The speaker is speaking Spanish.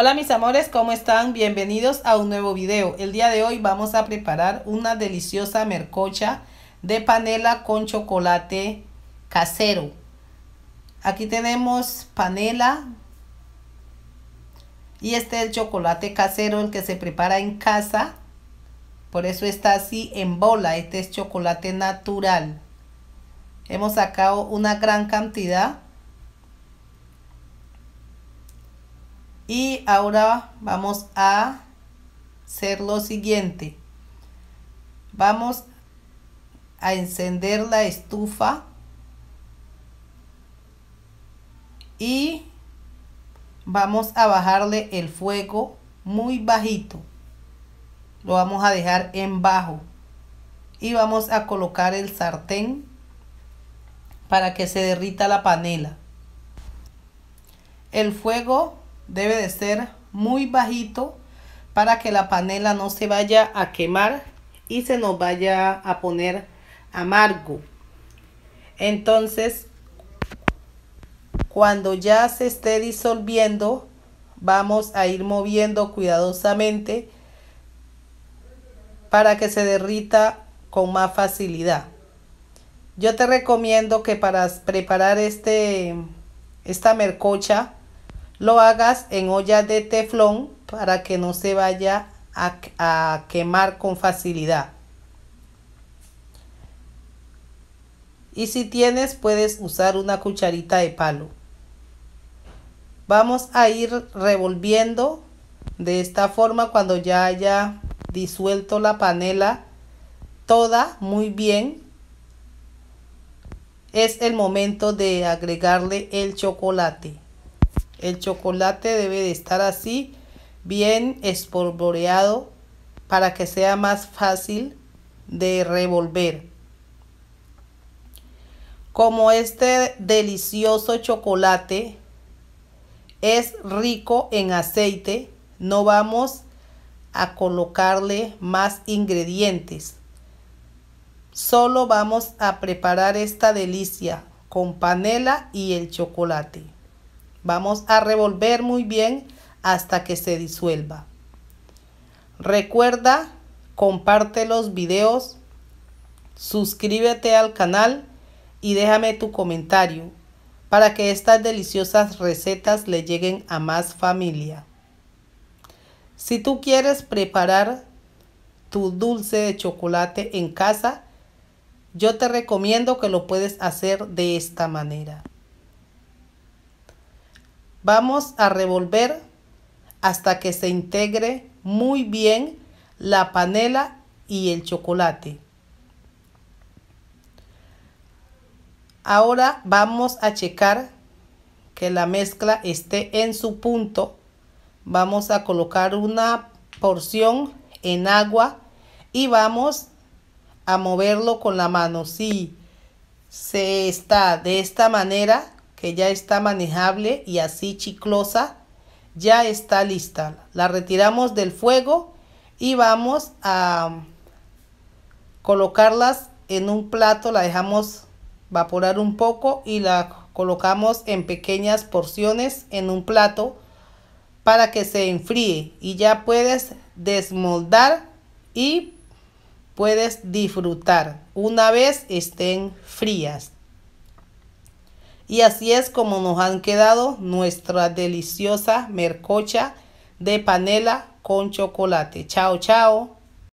Hola mis amores, ¿cómo están? Bienvenidos a un nuevo video. El día de hoy vamos a preparar una deliciosa mercocha de panela con chocolate casero. Aquí tenemos panela y este es el chocolate casero, el que se prepara en casa. Por eso está así en bola. Este es chocolate natural. Hemos sacado una gran cantidad Y ahora vamos a hacer lo siguiente. Vamos a encender la estufa y vamos a bajarle el fuego muy bajito. Lo vamos a dejar en bajo y vamos a colocar el sartén para que se derrita la panela. El fuego debe de ser muy bajito para que la panela no se vaya a quemar y se nos vaya a poner amargo. Entonces, cuando ya se esté disolviendo, vamos a ir moviendo cuidadosamente para que se derrita con más facilidad. Yo te recomiendo que para preparar este, esta mercocha lo hagas en olla de teflón para que no se vaya a, quemar con facilidad. Y si tienes, puedes usar una cucharita de palo. Vamos a ir revolviendo de esta forma cuando ya haya disuelto la panela toda muy bien. Es el momento de agregarle el chocolate. El chocolate debe de estar así, bien espolvoreado, para que sea más fácil de revolver. Como este delicioso chocolate es rico en aceite, no vamos a colocarle más ingredientes. Solo vamos a preparar esta delicia con panela y el chocolate. Vamos a revolver muy bien hasta que se disuelva. Recuerda, comparte los videos, suscríbete al canal y déjame tu comentario para que estas deliciosas recetas le lleguen a más familia. Si tú quieres preparar tu dulce de chocolate en casa, yo te recomiendo que lo puedes hacer de esta manera. Vamos a revolver hasta que se integre muy bien la panela y el chocolate. Ahora vamos a checar que la mezcla esté en su punto. Vamos a colocar una porción en agua y vamos a moverlo con la mano. Si se está de esta manera, que ya está manejable y así chiclosa, ya está lista. La retiramos del fuego y vamos a colocarlas en un plato, la dejamos vaporar un poco y la colocamos en pequeñas porciones en un plato para que se enfríe y ya puedes desmoldar y puedes disfrutar una vez estén frías. Y así es como nos han quedado nuestra deliciosa mercocha de panela con chocolate. Chao, chao.